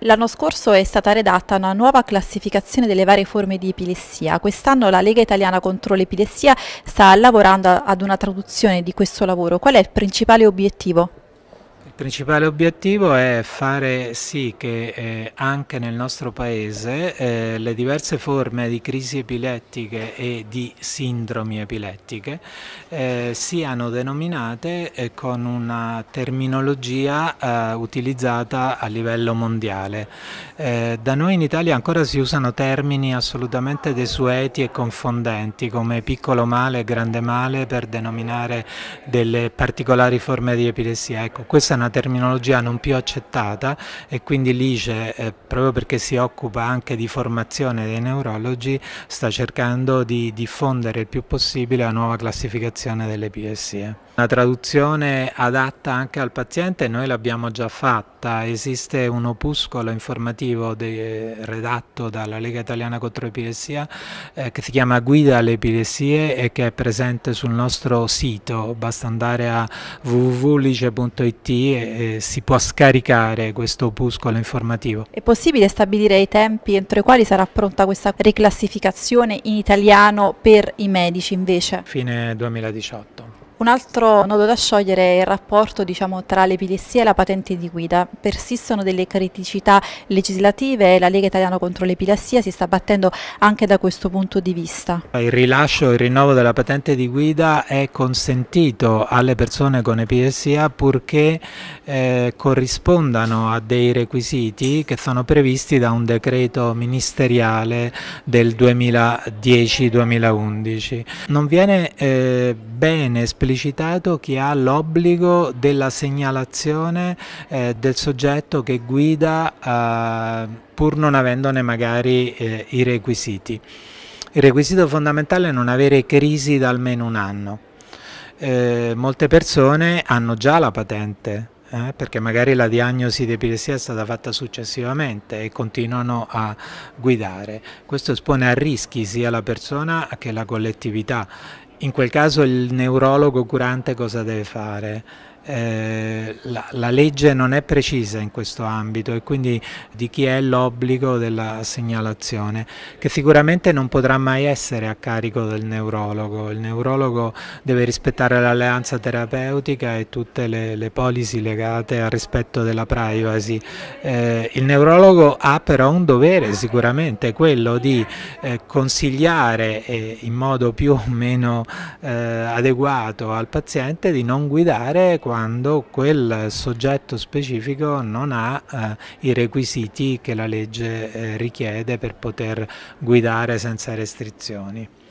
L'anno scorso è stata redatta una nuova classificazione delle varie forme di epilessia. Quest'anno la Lega Italiana contro l'epilessia sta lavorando ad una traduzione di questo lavoro. Qual è il principale obiettivo? Il principale obiettivo è fare sì che eh, anche nel nostro Paese eh, le diverse forme di crisi epilettiche e di sindromi epilettiche eh, siano denominate eh, con una terminologia eh, utilizzata a livello mondiale. Eh, da noi in Italia ancora si usano termini assolutamente desueti e confondenti come piccolo male e grande male per denominare delle particolari forme di epilessia. Ecco, questa è una terminologia non più accettata e quindi l'ICE, eh, proprio perché si occupa anche di formazione dei neurologi, sta cercando di diffondere il più possibile la nuova classificazione delle epilessie. Una traduzione adatta anche al paziente noi l'abbiamo già fatta, esiste un opuscolo informativo de, redatto dalla Lega Italiana contro l'Epilessia eh, che si chiama Guida alle Epilessie e che è presente sul nostro sito, basta andare a www.lice.it eh, si può scaricare questo opuscolo informativo. È possibile stabilire i tempi entro i quali sarà pronta questa riclassificazione in italiano per i medici invece? Fine 2018. Un altro nodo da sciogliere è il rapporto diciamo, tra l'epilessia e la patente di guida. Persistono delle criticità legislative e la Lega Italiana contro l'epilessia si sta battendo anche da questo punto di vista. Il rilascio e il rinnovo della patente di guida è consentito alle persone con epilessia purché eh, corrispondano a dei requisiti che sono previsti da un decreto ministeriale del 2010-2011. Non viene eh, bene esplicato esplicitato che ha l'obbligo della segnalazione eh, del soggetto che guida eh, pur non avendone magari eh, i requisiti. Il requisito fondamentale è non avere crisi da almeno un anno. Eh, molte persone hanno già la patente, eh, perché magari la diagnosi di epilessia è stata fatta successivamente e continuano a guidare. Questo espone a rischi sia la persona che la collettività in quel caso il neurologo curante cosa deve fare? eh, la, la, legge non è precisa in questo ambito e quindi di chi è l'obbligo della segnalazione, che sicuramente non potrà mai essere a carico del neurologo. Il neurologo deve rispettare l'alleanza terapeutica e tutte le, le, policy legate al rispetto della privacy. Eh, il neurologo ha però un dovere sicuramente, quello di eh, consigliare in modo più o meno eh, adeguato al paziente di non guidare quando quando quel soggetto specifico non ha eh, i requisiti che la legge eh, richiede per poter guidare senza restrizioni.